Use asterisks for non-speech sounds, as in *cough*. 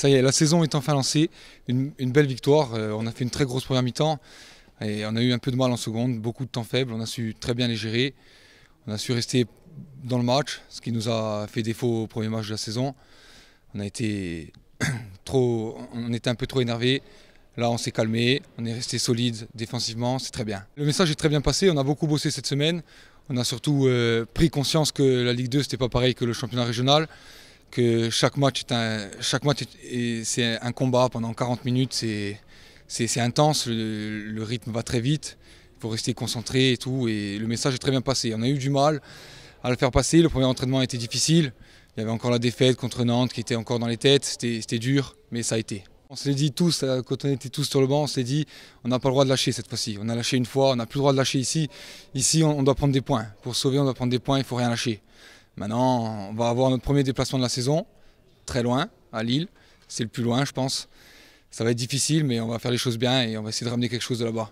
Ça y est, la saison est enfin lancée. Une, belle victoire. Euh, on a fait une très grosse première mi-temps. Et on a eu un peu de mal en seconde, beaucoup de temps faible. On a su très bien les gérer. On a su rester dans le match, ce qui nous a fait défaut au premier match de la saison. On a été *clears throat* trop, on était un peu trop énervé. Là, on s'est calmé, on est resté solide défensivement, c'est très bien. Le message est très bien passé. On a beaucoup bossé cette semaine. On a surtout euh, pris conscience que la Ligue 2, c'était pas pareil que le championnat régional que chaque match est un, c'est un combat pendant 40 minutes, c'est intense, le, rythme va très vite, il faut rester concentré et tout, et le message est très bien passé. On a eu du mal à le faire passer, le premier entraînement a été difficile, il y avait encore la défaite contre Nantes qui était encore dans les têtes, c'était dur, mais ça a été. On s'est dit tous, euh, quand on était tous sur le banc, on s'est dit, on n'a pas le droit de lâcher cette fois-ci. On a lâché une fois, on n'a plus le droit de lâcher ici. Ici, on doit prendre des points. Pour sauver, on doit prendre des points, il ne faut rien lâcher. Maintenant, on va avoir notre premier déplacement de la saison, très loin, à Lille. C'est le plus loin, je pense. Ça va être difficile, mais on va faire les choses bien et on va essayer de ramener quelque chose de là-bas.